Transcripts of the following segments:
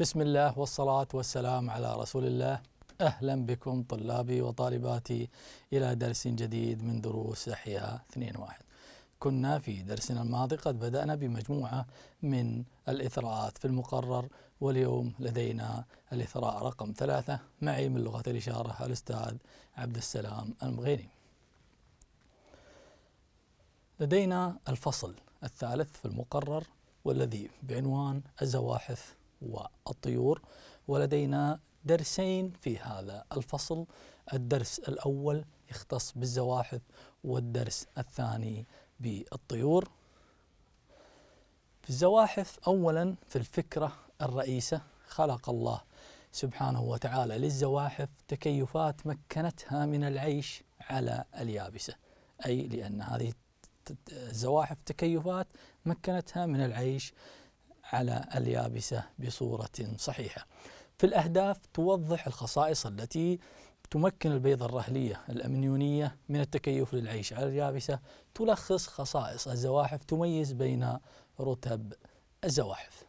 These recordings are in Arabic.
بسم الله والصلاة والسلام على رسول الله أهلا بكم طلابي وطالباتي إلى درس جديد من دروس إحياء 2.1 كنا في درسنا الماضي قد بدأنا بمجموعة من الإثراءات في المقرر واليوم لدينا الإثراء رقم ثلاثة معي من لغة الإشارة الأستاذ عبد السلام المغيري لدينا الفصل الثالث في المقرر والذي بعنوان الزواحف والطيور ولدينا درسين في هذا الفصل الدرس الأول يختص بالزواحف والدرس الثاني بالطيور في الزواحف أولا في الفكرة الرئيسة خلق الله سبحانه وتعالى للزواحف تكيفات مكنتها من العيش على اليابسة أي لأن هذه الزواحف تكيفات مكنتها من العيش على اليابسة بصورة صحيحة في الأهداف توضح الخصائص التي تمكن البيضة الرهلية الأمنيونية من التكيف للعيش على اليابسة تلخص خصائص الزواحف تميز بين رتب الزواحف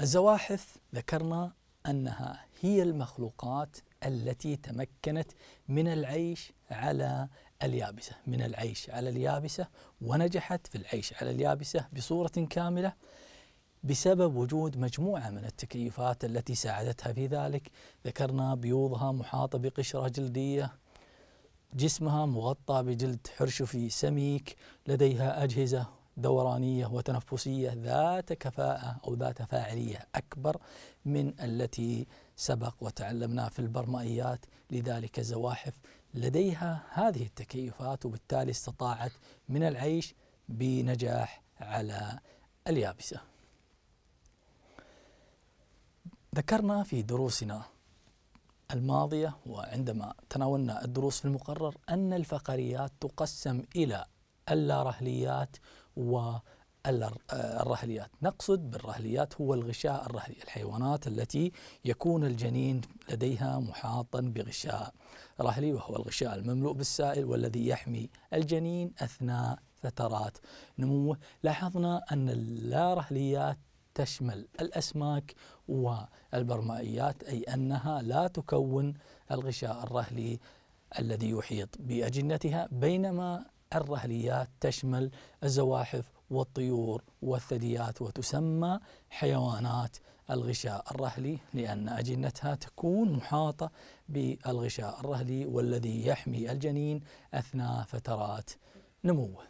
الزواحف ذكرنا أنها هي المخلوقات التي تمكنت من العيش على اليابسة من العيش على اليابسة ونجحت في العيش على اليابسة بصورة كاملة بسبب وجود مجموعة من التكييفات التي ساعدتها في ذلك ذكرنا بيوضها محاطة بقشرة جلدية جسمها مغطى بجلد حرشفي سميك لديها أجهزة دورانية وتنفسية ذات كفاءة أو ذات فاعلية أكبر من التي سبق وتعلمناها في البرمائيات لذلك الزواحف لديها هذه التكيفات وبالتالي استطاعت من العيش بنجاح على اليابسة ذكرنا في دروسنا الماضية وعندما تناولنا الدروس في المقرر أن الفقريات تقسم إلى اللارهليات و الرهليات آه، نقصد بالرهليات هو الغشاء الرهلي الحيوانات التي يكون الجنين لديها محاطا بغشاء رهلي وهو الغشاء المملوء بالسائل والذي يحمي الجنين أثناء فترات نموه لاحظنا أن اللارهليات تشمل الأسماك والبرمائيات أي أنها لا تكون الغشاء الرهلي الذي يحيط بأجنتها بينما الرهليات تشمل الزواحف والطيور والثدييات وتسمى حيوانات الغشاء الرهلي لأن أجنتها تكون محاطة بالغشاء الرهلي والذي يحمي الجنين أثناء فترات نموه.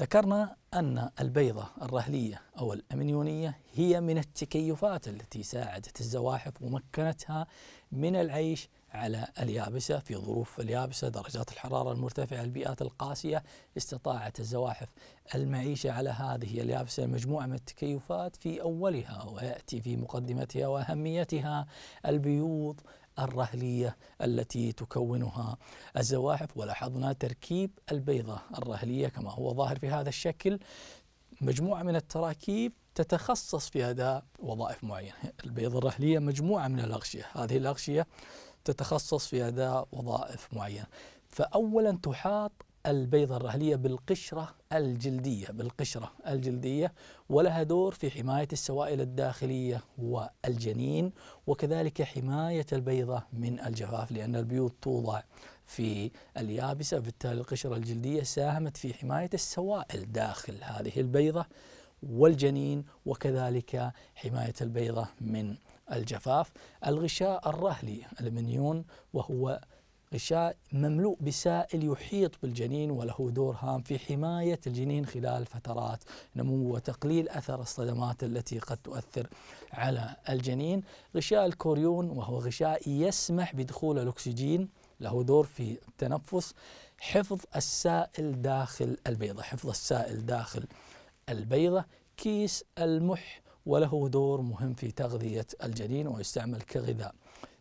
ذكرنا أن البيضة الرهلية أو الأمنيونية هي من التكيفات التي ساعدت الزواحف ومكنتها من العيش على اليابسة في ظروف اليابسة درجات الحرارة المرتفعة البيئات القاسية استطاعت الزواحف المعيشة على هذه اليابسة مجموعة من التكيفات في أولها ويأتي في مقدمتها وأهميتها البيوض الرهلية التي تكونها الزواحف ولاحظنا تركيب البيضة الرهلية كما هو ظاهر في هذا الشكل مجموعة من التراكيب تتخصص في أداء وظائف معينة البيضة الرهلية مجموعة من الأغشية هذه الأغشية تتخصص في أداء وظائف معينة فأولا تحاط البيضة الرهلية بالقشرة الجلدية بالقشرة الجلدية ولها دور في حماية السوائل الداخلية والجنين وكذلك حماية البيضة من الجفاف لأن البيوت توضع في اليابسة بالتالي القشرة الجلدية ساهمت في حماية السوائل داخل هذه البيضة والجنين وكذلك حماية البيضة من الجفاف الغشاء الرهلي المنيون وهو غشاء مملوء بسائل يحيط بالجنين وله دور هام في حماية الجنين خلال فترات نمو وتقليل أثر الصدمات التي قد تؤثر على الجنين غشاء الكوريون وهو غشاء يسمح بدخول الأكسجين له دور في التنفس حفظ السائل داخل البيضة حفظ السائل داخل البيضة كيس المح وله دور مهم في تغذية الجنين ويستعمل كغذاء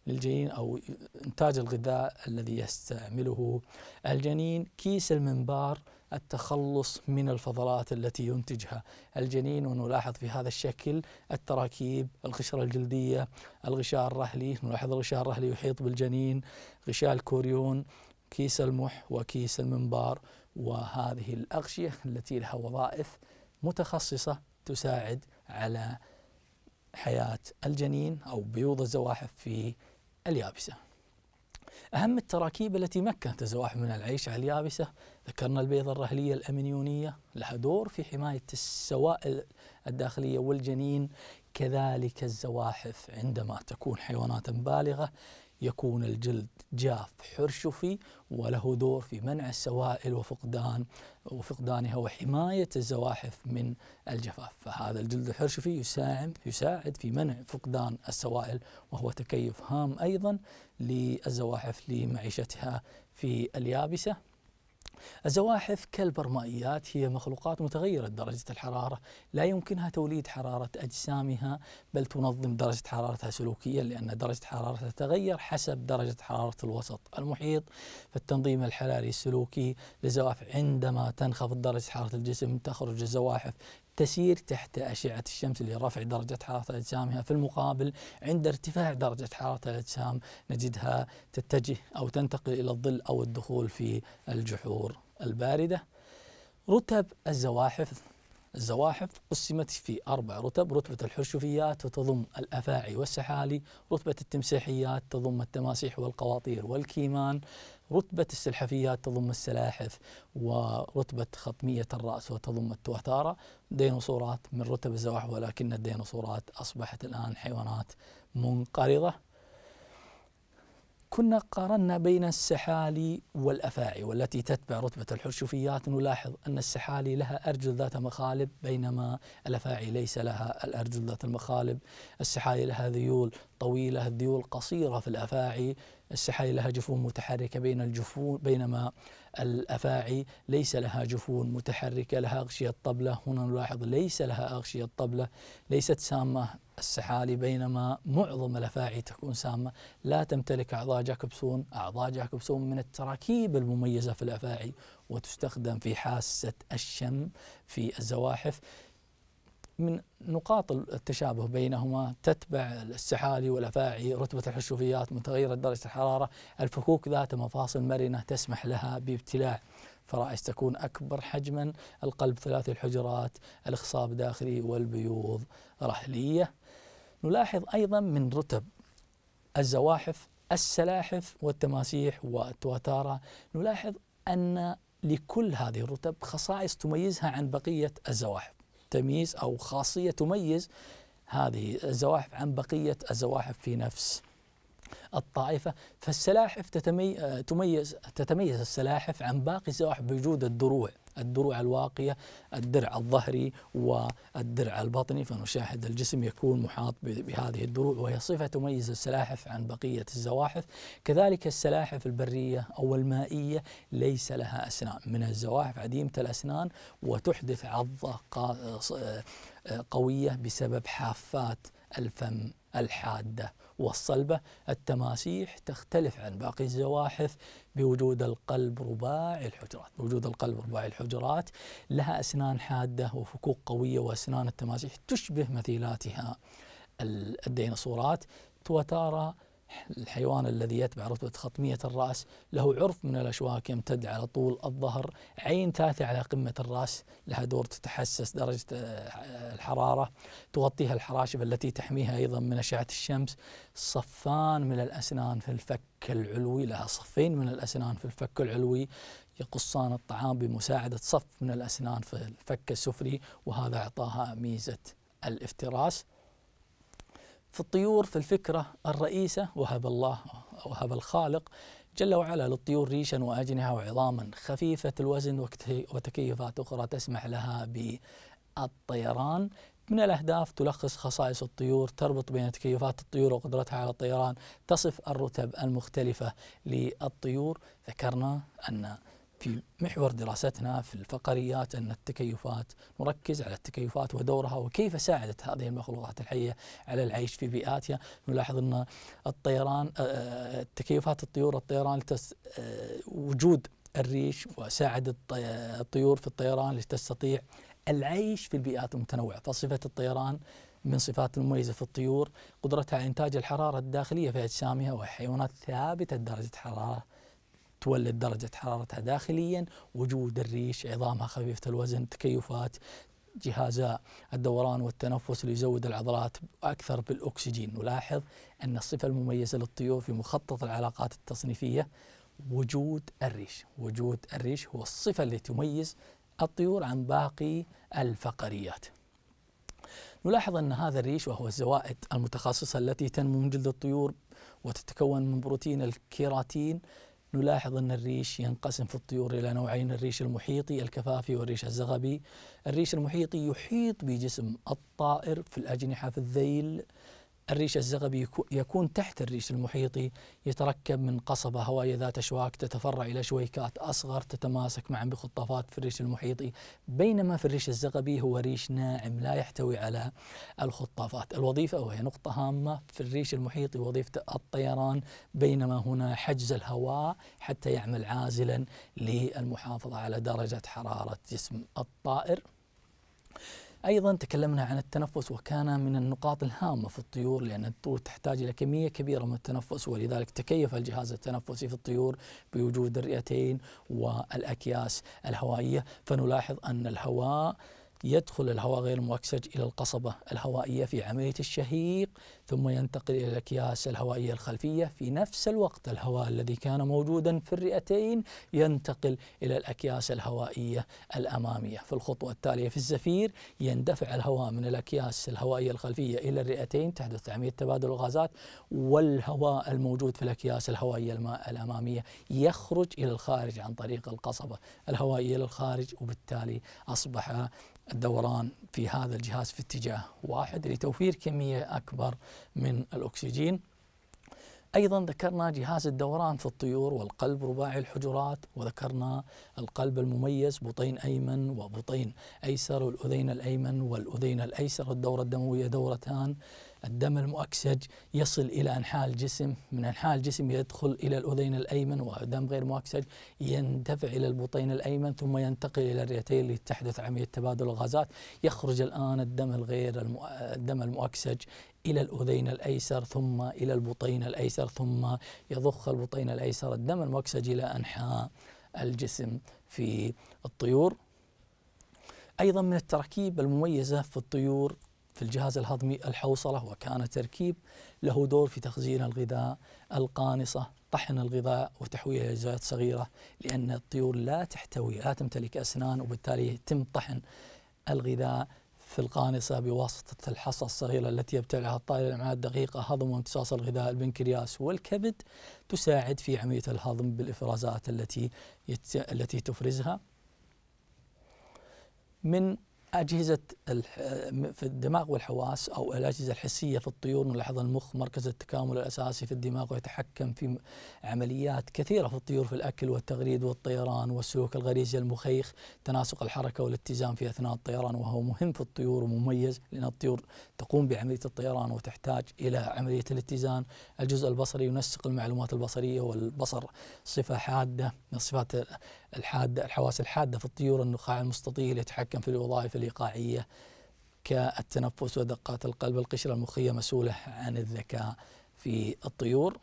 للجنين أو إنتاج الغذاء الذي يستعمله الجنين كيس المنبار التخلص من الفضلات التي ينتجها الجنين ونلاحظ في هذا الشكل التراكيب القشرة الجلدية الغشاء الرحلي نلاحظ الغشاء الرحلي يحيط بالجنين غشاء الكوريون كيس المح وكيس المنبار وهذه الأغشية التي لها وظائف متخصصة تساعد على حياة الجنين أو بيوض الزواحف في اليابسة أهم التراكيب التي مكنت الزواحف من العيش على اليابسة ذكرنا البيضة الرهلية الأمنيونية لها دور في حماية السوائل الداخلية والجنين كذلك الزواحف عندما تكون حيوانات بالغة يكون الجلد جاف حرشفي وله دور في منع السوائل وفقدان وفقدانها وحماية الزواحف من الجفاف فهذا الجلد الحرشفي يساعد, يساعد في منع فقدان السوائل وهو تكيف هام أيضا للزواحف لمعيشتها في اليابسة الزواحف كالبرمائيات هي مخلوقات متغيرة درجة الحرارة لا يمكنها توليد حرارة أجسامها بل تنظم درجة حرارتها سلوكيا لأن درجة حرارتها تتغير حسب درجة حرارة الوسط المحيط فالتنظيم الحراري السلوكي للزواحف عندما تنخفض درجة حرارة الجسم تخرج الزواحف تسير تحت أشعة الشمس لرفع درجة حرارة أجسامها في المقابل عند ارتفاع درجة حرارة الأجسام نجدها تتجه أو تنتقل إلى الظل أو الدخول في الجحور الباردة رتب الزواحف الزواحف قسمت في أربع رتب رتبة الحرشفيات وتضم الأفاعي والسحالي رتبة التمسيحيات تضم التماسيح والقواطير والكيمان رتبة السلحفيات تضم السلاحف ورتبة خطمية الرأس وتضم التوتارة ديناصورات من رتب الزواحف ولكن الديناصورات أصبحت الآن حيوانات منقرضة كنا قارنا بين السحالي والأفاعي والتي تتبع رتبة الحرشفيات نلاحظ أن السحالي لها أرجل ذات مخالب بينما الأفاعي ليس لها الأرجل ذات المخالب السحالي لها ذيول طويلة الذيول قصيرة في الأفاعي السحايل لها جفون متحركة بين الجفون بينما الأفاعي ليس لها جفون متحركة لها أغشية طبلة هنا نلاحظ ليس لها أغشية طبلة ليست سامة السحالي بينما معظم الأفاعي تكون سامة لا تمتلك أعضاء جاكبسون أعضاء جاكبسون من التراكيب المميزة في الأفاعي وتستخدم في حاسة الشم في الزواحف من نقاط التشابه بينهما تتبع السحالي والافاعي رتبه الحشوفيات متغيره درجه الحراره، الفكوك ذات مفاصل مرنه تسمح لها بابتلاع فرائس تكون اكبر حجما، القلب ثلاثي الحجرات، الاخصاب داخلي والبيوض رحليه. نلاحظ ايضا من رتب الزواحف السلاحف والتماسيح والتواتارا نلاحظ ان لكل هذه الرتب خصائص تميزها عن بقيه الزواحف. تمييز أو خاصية تميز هذه الزواحف عن بقية الزواحف في نفس الطائفة فالسلاحف تتمي... تميز تتميز السلاحف عن باقي الزواحف بوجود الدروع الدروع الواقية الدرع الظهري والدرع البطني فنشاهد الجسم يكون محاط بهذه الدروع وهي صفة تميز السلاحف عن بقية الزواحف كذلك السلاحف البرية أو المائية ليس لها أسنان من الزواحف عديمة الأسنان وتحدث عضة آه، قوية بسبب حافات الفم الحادة والصلبة التماسيح تختلف عن باقي الزواحف بوجود القلب رباعي الحجرات بوجود القلب رباعي الحجرات لها أسنان حادة وفكوك قوية وأسنان التماسيح تشبه مثيلاتها الديناصورات وتارة الحيوان الذي يتبع رتبة خطمية الرأس له عرف من الأشواك يمتد على طول الظهر عين ثالثة على قمة الرأس لها دور تتحسس درجة آه، الحرارة تغطيها الحراشف التي تحميها أيضا من أشعة الشمس صفان من الأسنان في الفك العلوي لها صفين من الأسنان في الفك العلوي يقصان الطعام بمساعدة صف من الأسنان في الفك السفلي وهذا أعطاها ميزة الافتراس في الطيور في الفكرة الرئيسة وهب الله وهب الخالق جل وعلا للطيور ريشا وأجنحة وعظاما خفيفة الوزن وتكيفات أخرى تسمح لها بالطيران من الأهداف تلخص خصائص الطيور تربط بين تكيفات الطيور وقدرتها على الطيران تصف الرتب المختلفة للطيور ذكرنا أن في محور دراستنا في الفقريات أن التكيفات نركز على التكيفات ودورها وكيف ساعدت هذه المخلوقات الحية على العيش في بيئاتها نلاحظ أن الطيران آه، آه، تكيفات الطيور الطيران آه، وجود الريش وساعد الطيور في الطيران لتستطيع العيش في البيئات المتنوعة فصفة الطيران من صفات المميزة في الطيور قدرتها على إنتاج الحرارة الداخلية في أجسامها وحيوانات ثابتة درجة حرارة تولد درجة حرارتها داخليا وجود الريش عظامها خفيفة الوزن تكيفات جهاز الدوران والتنفس اللي يزود العضلات أكثر بالأكسجين نلاحظ أن الصفة المميزة للطيور في مخطط العلاقات التصنيفية وجود الريش وجود الريش هو الصفة اللي تميز الطيور عن باقي الفقريات نلاحظ أن هذا الريش وهو الزوائد المتخصصة التي تنمو من جلد الطيور وتتكون من بروتين الكيراتين نلاحظ أن الريش ينقسم في الطيور إلى نوعين الريش المحيطي الكفافي والريش الزغبي الريش المحيطي يحيط بجسم الطائر في الأجنحة في الذيل الريش الزغبي يكون تحت الريش المحيطي يتركب من قصبة هوائية ذات أشواك تتفرع إلى شويكات أصغر تتماسك معا بخطافات في الريش المحيطي بينما في الريش الزغبي هو ريش ناعم لا يحتوي على الخطافات الوظيفة وهي نقطة هامة في الريش المحيطي وظيفة الطيران بينما هنا حجز الهواء حتى يعمل عازلا للمحافظة على درجة حرارة جسم الطائر أيضا تكلمنا عن التنفس وكان من النقاط الهامة في الطيور لأن الطيور تحتاج إلى كمية كبيرة من التنفس ولذلك تكيف الجهاز التنفسي في الطيور بوجود الرئتين والأكياس الهوائية فنلاحظ أن الهواء يدخل الهواء غير الموكسج إلى القصبة الهوائية في عملية الشهيق ثم ينتقل إلى الأكياس الهوائية الخلفية في نفس الوقت الهواء الذي كان موجودا في الرئتين ينتقل إلى الأكياس الهوائية الأمامية في الخطوة التالية في الزفير يندفع الهواء من الأكياس الهوائية الخلفية إلى الرئتين تحدث عملية تبادل الغازات والهواء الموجود في الأكياس الهوائية الأمامية يخرج إلى الخارج عن طريق القصبة الهوائية للخارج وبالتالي أصبح الدوران في هذا الجهاز في اتجاه واحد لتوفير كمية أكبر من الأكسجين ايضا ذكرنا جهاز الدوران في الطيور والقلب رباعي الحجرات وذكرنا القلب المميز بطين ايمن وبطين ايسر والاذين الايمن والاذين الايسر الدوره الدمويه دورتان الدم المؤكسج يصل إلى أنحاء الجسم من أنحاء الجسم يدخل إلى الأذين الأيمن ودم غير مؤكسج يندفع إلى البطين الأيمن ثم ينتقل إلى الرئتين لتحدث عملية تبادل الغازات يخرج الآن الدم الغير المؤ... الدم المؤكسج إلى الأذين الأيسر ثم إلى البطين الأيسر ثم يضخ البطين الأيسر الدم المؤكسج إلى أنحاء الجسم في الطيور أيضا من التراكيب المميزة في الطيور في الجهاز الهضمي الحوصلة وكان تركيب له دور في تخزين الغذاء القانصة طحن الغذاء وتحويله لأجزاء صغيرة لأن الطيور لا تحتوي لا تمتلك أسنان وبالتالي يتم طحن الغذاء في القانصة بواسطة الحصى الصغيرة التي يبتلعها الطائر الأمعاء الدقيقة هضم وامتصاص الغذاء البنكرياس والكبد تساعد في عملية الهضم بالإفرازات التي التي تفرزها من اجهزه في الدماغ والحواس او الاجهزه الحسيه في الطيور نلاحظ المخ مركز التكامل الاساسي في الدماغ ويتحكم في عمليات كثيره في الطيور في الاكل والتغريد والطيران والسلوك الغريزي المخيخ تناسق الحركه والاتزان في اثناء الطيران وهو مهم في الطيور ومميز لان الطيور تقوم بعمليه الطيران وتحتاج الى عمليه الاتزان الجزء البصري ينسق المعلومات البصريه والبصر صفه حاده من الصفات الحاده الحواس الحاده في الطيور النخاع المستطيل يتحكم في الوظائف الإيقاعية كالتنفس ودقات القلب القشرة المخية مسؤولة عن الذكاء في الطيور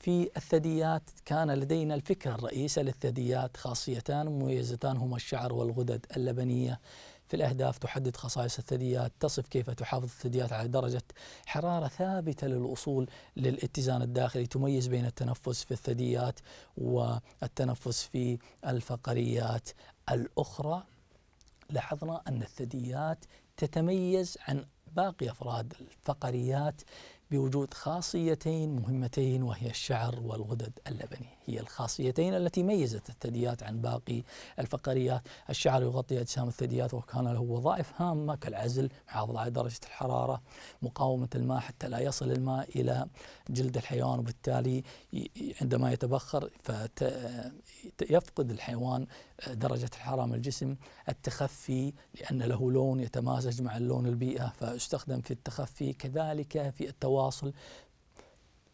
في الثدييات كان لدينا الفكرة الرئيسة للثدييات خاصيتان مميزتان هما الشعر والغدد اللبنية في الأهداف تحدد خصائص الثدييات تصف كيف تحافظ الثدييات على درجة حرارة ثابتة للوصول للاتزان الداخلي تميز بين التنفس في الثدييات والتنفس في الفقريات الأخرى لاحظنا أن الثدييات تتميز عن باقي أفراد الفقريات بوجود خاصيتين مهمتين وهي الشعر والغدد اللبني هي الخاصيتين التي ميزت الثدييات عن باقي الفقريات الشعر يغطي أجسام الثدييات وكان له وظائف هامة كالعزل محافظة على درجة الحرارة مقاومة الماء حتى لا يصل الماء إلى جلد الحيوان وبالتالي عندما يتبخر فيفقد الحيوان درجة الحرارة من الجسم التخفي لأن له لون يتمازج مع اللون البيئة فاستخدم في التخفي كذلك في التواصل التواصل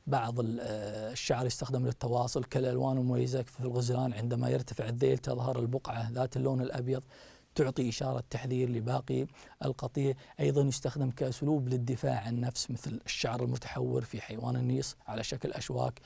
بعض آه، الشعر يستخدم للتواصل كالالوان المميزه في الغزلان عندما يرتفع الذيل تظهر البقعه ذات اللون الابيض تعطي اشاره تحذير لباقي القطيع، ايضا يستخدم كاسلوب للدفاع عن النفس مثل الشعر المتحور في حيوان النيص على شكل اشواك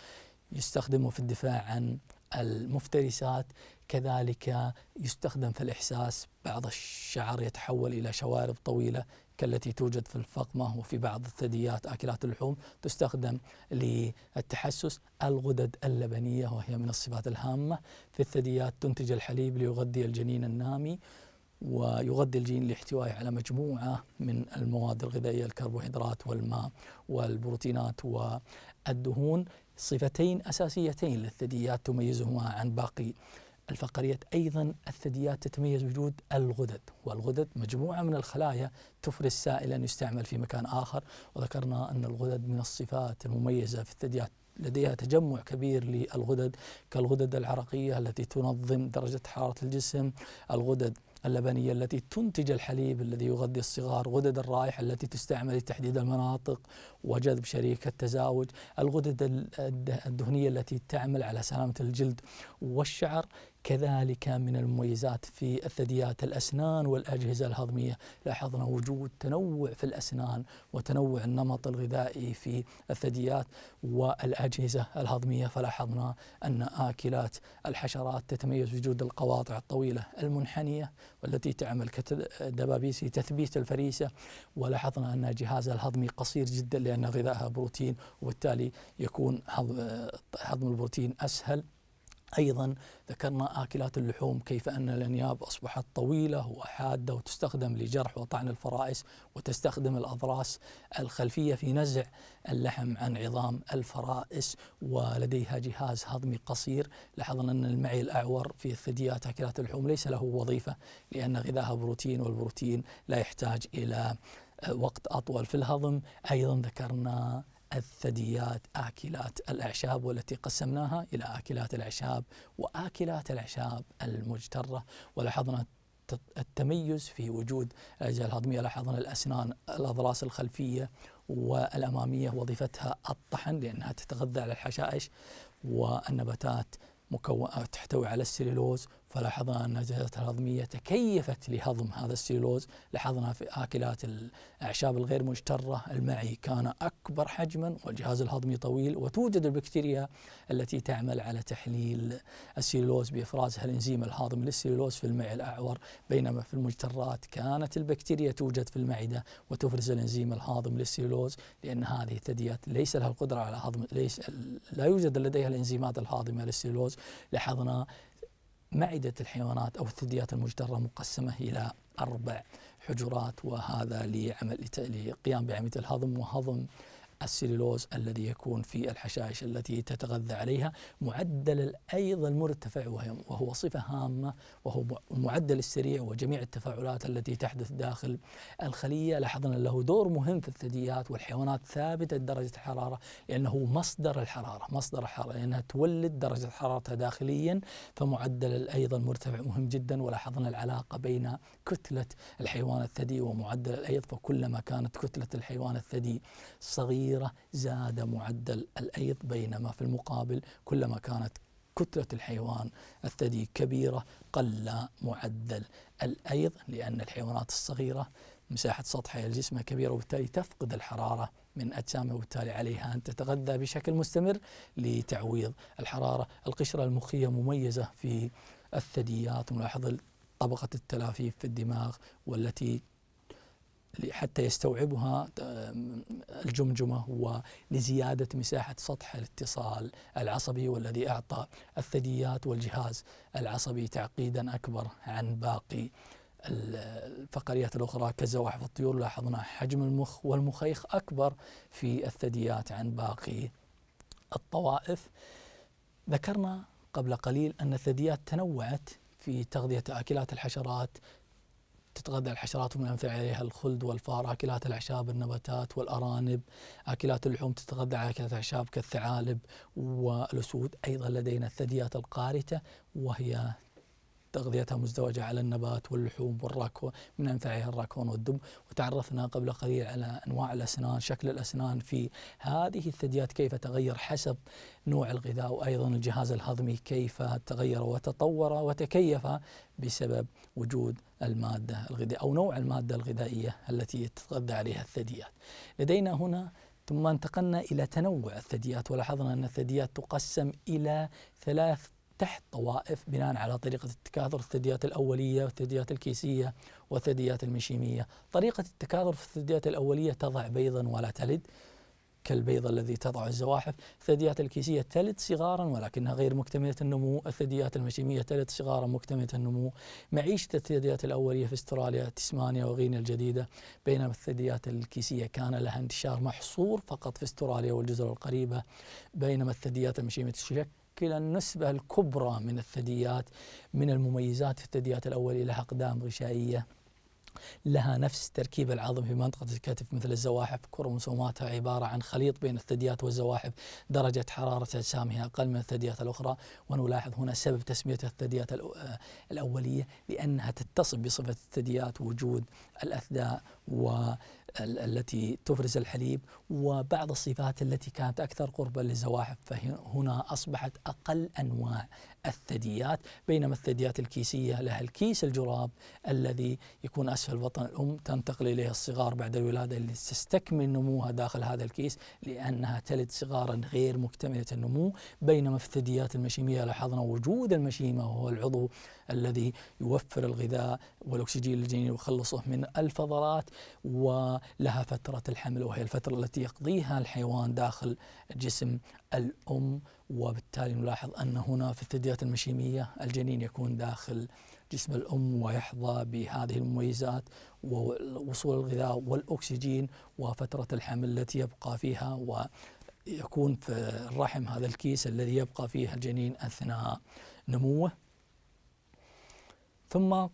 يستخدمه في الدفاع عن المفترسات، كذلك يستخدم في الاحساس بعض الشعر يتحول الى شوارب طويله كالتي توجد في الفقمة وفي بعض الثدييات أكلات اللحوم تستخدم للتحسس الغدد اللبنية وهي من الصفات الهامة في الثدييات تنتج الحليب ليغذي الجنين النامي ويغذي الجين لاحتوائه على مجموعة من المواد الغذائية الكربوهيدرات والماء والبروتينات والدهون صفتين أساسيتين للثدييات تميزهما عن باقي الفقريات أيضا الثدييات تتميز بوجود الغدد والغدد مجموعة من الخلايا تفرز سائلا يستعمل في مكان آخر وذكرنا أن الغدد من الصفات المميزة في الثدييات لديها تجمع كبير للغدد كالغدد العرقية التي تنظم درجة حرارة الجسم الغدد اللبنية التي تنتج الحليب الذي يغذي الصغار غدد الرائحة التي تستعمل لتحديد المناطق وجذب شريك التزاوج الغدد الدهنية التي تعمل على سلامة الجلد والشعر كذلك من المميزات في الثدييات الأسنان والأجهزة الهضمية لاحظنا وجود وجود تنوع في الأسنان وتنوع النمط الغذائي في الثدييات والأجهزة الهضمية فلاحظنا أن آكلات الحشرات تتميز بوجود القواطع الطويلة المنحنية والتي تعمل كدبابيس في تثبيت الفريسة ولاحظنا أن جهازها الهضمي قصير جدا لأن غذائها بروتين وبالتالي يكون هضم البروتين أسهل أيضا ذكرنا آكلات اللحوم كيف أن الأنياب أصبحت طويلة وحادة وتستخدم لجرح وطعن الفرائس وتستخدم الأضراس الخلفية في نزع اللحم عن عظام الفرائس ولديها جهاز هضمي قصير لاحظنا أن المعي الأعور في الثدييات آكلات اللحوم ليس له وظيفة لأن غذاها بروتين والبروتين لا يحتاج إلى وقت أطول في الهضم أيضا ذكرنا الثدييات آكلات الأعشاب والتي قسمناها إلى آكلات الأعشاب وآكلات الأعشاب المجترة ولاحظنا التميز في وجود الأجزاء الهضمية لاحظنا الأسنان الأضراس الخلفية والأمامية وظيفتها الطحن لأنها تتغذى على الحشائش والنباتات مكون تحتوي على السليلوز فلاحظنا أن الجهازات الهضمية تكيفت لهضم هذا السليلوز لاحظنا في آكلات الأعشاب الغير مجترة المعي كان أكبر حجما والجهاز الهضمي طويل وتوجد البكتيريا التي تعمل على تحليل السليلوز بإفراز الإنزيم الهاضم للسليلوز في المعي الأعور بينما في المجترات كانت البكتيريا توجد في المعدة وتفرز الإنزيم الهاضم للسليلوز لأن هذه الثدييات ليس لها القدرة على هضم ليس لا يوجد لديها الإنزيمات الهاضمة للسليلوز لاحظنا معدة الحيوانات أو الثدييات المجدرة مقسمة إلى أربع حجرات وهذا لعمل لقيام بعملية الهضم وهضم السليلوز الذي يكون في الحشائش التي تتغذى عليها معدل ايضا المرتفع وهو صفه هامه وهو المعدل السريع وجميع التفاعلات التي تحدث داخل الخليه لاحظنا له دور مهم في الثدييات والحيوانات ثابته درجه الحراره لانه مصدر الحراره مصدر الحراره لانها تولد درجه حرارتها داخليا فمعدل ايضا مرتفع مهم جدا ولاحظنا العلاقه بين كتله الحيوان الثدي ومعدل الايض فكلما كانت كتله الحيوان الثدي صغيره كبيرة زاد معدل الأيض بينما في المقابل كلما كانت كتلة الحيوان الثدي كبيرة قل معدل الأيض لأن الحيوانات الصغيرة مساحة سطحها الجسم كبيرة وبالتالي تفقد الحرارة من أجسامها وبالتالي عليها أن تتغذى بشكل مستمر لتعويض الحرارة القشرة المخية مميزة في الثدييات ونلاحظ طبقة التلافيف في الدماغ والتي حتى يستوعبها الجمجمة ولزيادة مساحة سطح الاتصال العصبي والذي أعطى الثدييات والجهاز العصبي تعقيدا أكبر عن باقي الفقريات الأخرى كزواحف الطيور لاحظنا حجم المخ والمخيخ أكبر في الثدييات عن باقي الطوائف ذكرنا قبل قليل أن الثدييات تنوعت في تغذية أكلات الحشرات تتغذى الحشرات ومن أمثل عليها الخلد والفار أكلات الأعشاب النباتات والأرانب أكلات اللحوم تتغذى على أكلات الأعشاب كالثعالب والأسود أيضا لدينا الثدييات القارتة وهي تغذيتها مزدوجة على النبات واللحوم والراكون من أنفعها الراكون والدب وتعرفنا قبل قليل على أنواع الأسنان شكل الأسنان في هذه الثدييات كيف تغير حسب نوع الغذاء وأيضا الجهاز الهضمي كيف تغير وتطور وتكيف بسبب وجود المادة الغذائية أو نوع المادة الغذائية التي تتغذى عليها الثدييات لدينا هنا ثم انتقلنا إلى تنوع الثدييات ولاحظنا أن الثدييات تقسم إلى ثلاث تحت طوائف بناء على طريقة التكاثر الثدييات الأولية والثدييات الكيسية والثدييات المشيمية طريقة التكاثر في الثدييات الأولية تضع بيضا ولا تلد كالبيض الذي تضع الزواحف الثدييات الكيسية تلد صغارا ولكنها غير مكتملة النمو الثدييات المشيمية تلد صغارا مكتملة النمو معيشة الثدييات الأولية في استراليا تسمانيا وغينيا الجديدة بينما الثدييات الكيسية كان لها انتشار محصور فقط في استراليا والجزر القريبة بينما الثدييات المشيمية تشكل تشكل النسبة الكبرى من الثدييات من المميزات في الثدييات الأولية لها أقدام غشائية لها نفس تركيب العظم في منطقة الكتف مثل الزواحف كروموسوماتها عبارة عن خليط بين الثدييات والزواحف درجة حرارة أجسامها أقل من الثدييات الأخرى ونلاحظ هنا سبب تسمية الثدييات الأولية لأنها تتصف بصفة الثدييات وجود الأثداء و التي تفرز الحليب وبعض الصفات التي كانت أكثر قربا للزواحف فهنا أصبحت أقل أنواع الثدييات بينما الثدييات الكيسية لها الكيس الجراب الذي يكون أسفل بطن الأم تنتقل إليه الصغار بعد الولادة لتستكمل نموها داخل هذا الكيس لأنها تلد صغارا غير مكتملة النمو بينما في الثدييات المشيمية لاحظنا وجود المشيمة وهو العضو الذي يوفر الغذاء والأكسجين للجنين ويخلصه من الفضلات ولها فترة الحمل وهي الفترة التي يقضيها الحيوان داخل جسم الأم وبالتالي نلاحظ أن هنا في الثدييات المشيمية الجنين يكون داخل جسم الأم ويحظى بهذه المميزات ووصول الغذاء والأكسجين وفترة الحمل التي يبقى فيها ويكون في الرحم هذا الكيس الذي يبقى فيه الجنين أثناء نموه ثم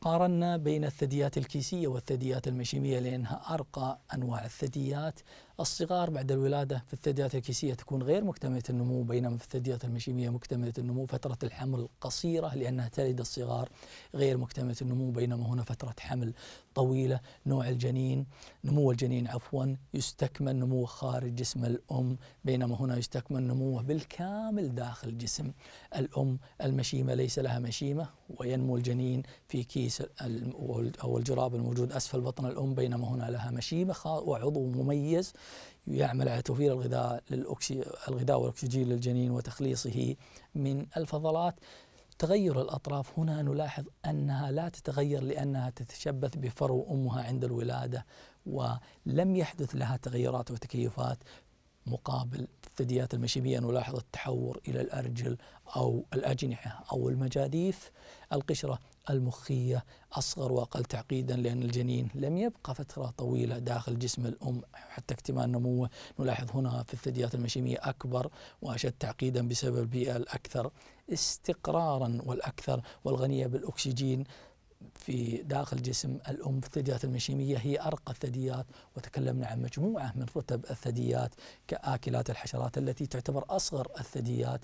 قارنا بين الثدييات الكيسية والثدييات المشيمية لأنها أرقى أنواع الثدييات الصغار بعد الولادة في الثدييات الكيسية تكون غير مكتملة النمو بينما في الثدييات المشيمية مكتملة النمو فترة الحمل قصيرة لأنها تلد الصغار غير مكتملة النمو بينما هنا فترة حمل طويلة نوع الجنين نمو الجنين عفوا يستكمل نموه خارج جسم الأم بينما هنا يستكمل نموه بالكامل داخل جسم الأم المشيمة ليس لها مشيمة وينمو الجنين في كيس أو الجراب الموجود أسفل بطن الأم بينما هنا لها مشيمة وعضو مميز يعمل على توفير الغذاء للأكسي الغذاء والأكسجين للجنين وتخليصه من الفضلات تغير الأطراف هنا نلاحظ أنها لا تتغير لأنها تتشبث بفرو أمها عند الولادة ولم يحدث لها تغيرات وتكيفات مقابل الثدييات المشيبية نلاحظ التحور إلى الأرجل أو الأجنحة أو المجاديف القشرة المخية أصغر وأقل تعقيدا لأن الجنين لم يبقى فترة طويلة داخل جسم الأم حتى اكتمال نموه نلاحظ هنا في الثدييات المشيمية أكبر وأشد تعقيدا بسبب البيئة الأكثر استقرارا والأكثر والغنية بالأكسجين في داخل جسم الأم في الثدييات المنشيمية هي أرقى الثدييات وتكلمنا عن مجموعة من رتب الثدييات كآكلات الحشرات التي تعتبر أصغر الثدييات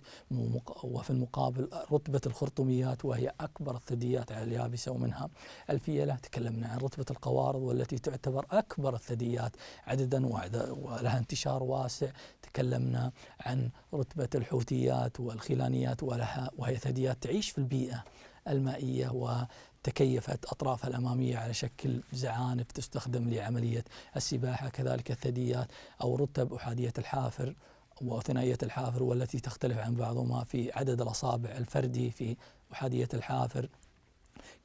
وفي المقابل رتبة الخرطوميات وهي أكبر الثدييات على اليابسة ومنها الفيلة تكلمنا عن رتبة القوارض والتي تعتبر أكبر الثدييات عددا ولها انتشار واسع تكلمنا عن رتبة الحوتيات والخلانيات ولها وهي ثدييات تعيش في البيئة المائية و تكيفت أطرافها الأمامية على شكل زعانف تستخدم لعملية السباحة كذلك الثدييات أو رتب أحادية الحافر وثنائية الحافر والتي تختلف عن بعضهما في عدد الأصابع الفردي في أحادية الحافر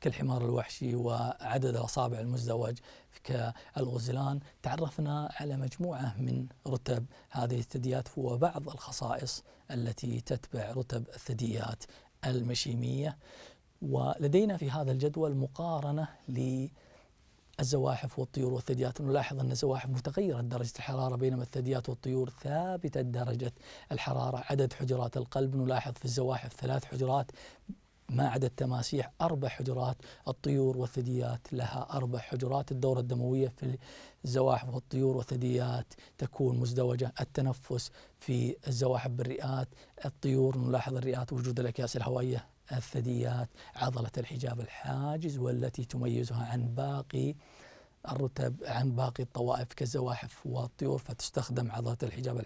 كالحمار الوحشي وعدد الأصابع المزدوج كالغزلان تعرفنا على مجموعة من رتب هذه الثدييات وبعض الخصائص التي تتبع رتب الثدييات المشيمية ولدينا في هذا الجدول مقارنة للزواحف والطيور والثدييات نلاحظ أن الزواحف متغيرة درجة الحرارة بينما الثدييات والطيور ثابتة درجة الحرارة عدد حجرات القلب نلاحظ في الزواحف ثلاث حجرات ما عدا التماسيح أربع حجرات الطيور والثدييات لها أربع حجرات الدورة الدموية في الزواحف والطيور والثدييات تكون مزدوجة التنفس في الزواحف بالرئات الطيور نلاحظ الرئات وجود الأكياس الهوائية الثدييات عضلة الحجاب الحاجز والتي تميزها عن باقي الرتب عن باقي الطوائف كالزواحف والطيور فتستخدم عضلة الحجاب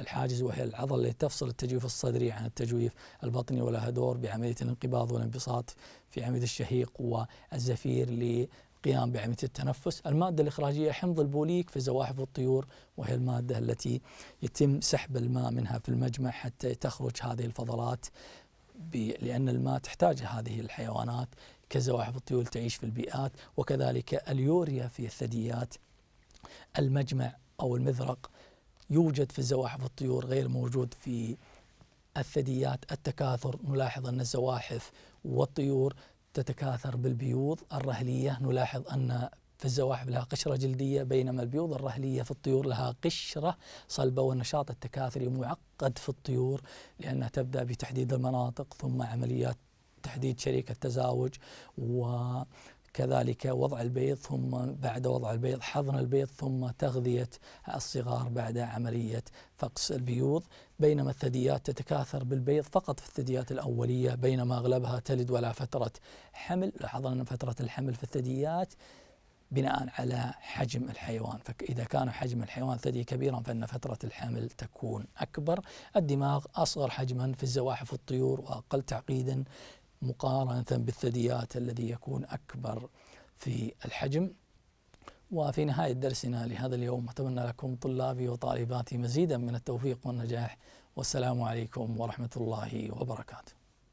الحاجز وهي العضلة التي تفصل التجويف الصدري عن التجويف البطني ولها دور بعملية الانقباض والانبساط في عمود الشهيق والزفير للقيام بعملية التنفس المادة الإخراجية حمض البوليك في زواحف الطيور وهي المادة التي يتم سحب الماء منها في المجمع حتى تخرج هذه الفضلات لأن الماء تحتاجه هذه الحيوانات كزواحف الطيور تعيش في البيئات وكذلك اليوريا في الثدييات المجمع أو المذرق يوجد في الزواحف الطيور غير موجود في الثدييات التكاثر نلاحظ أن الزواحف والطيور تتكاثر بالبيوض الرهلية نلاحظ أن فالزواحف لها قشرة جلدية بينما البيوض الرهلية في الطيور لها قشرة صلبة والنشاط التكاثري معقد في الطيور لأنها تبدأ بتحديد المناطق ثم عمليات تحديد شريك التزاوج و كذلك وضع البيض ثم بعد وضع البيض حضن البيض ثم تغذية الصغار بعد عملية فقس البيوض بينما الثدييات تتكاثر بالبيض فقط في الثدييات الأولية بينما أغلبها تلد ولا فترة حمل لاحظنا أن فترة الحمل في الثدييات بناء على حجم الحيوان فإذا كان حجم الحيوان ثدي كبيرا فإن فترة الحمل تكون أكبر الدماغ أصغر حجما في الزواحف الطيور وأقل تعقيدا مقارنة بالثدييات الذي يكون أكبر في الحجم وفي نهاية درسنا لهذا اليوم أتمنى لكم طلابي وطالباتي مزيدا من التوفيق والنجاح والسلام عليكم ورحمة الله وبركاته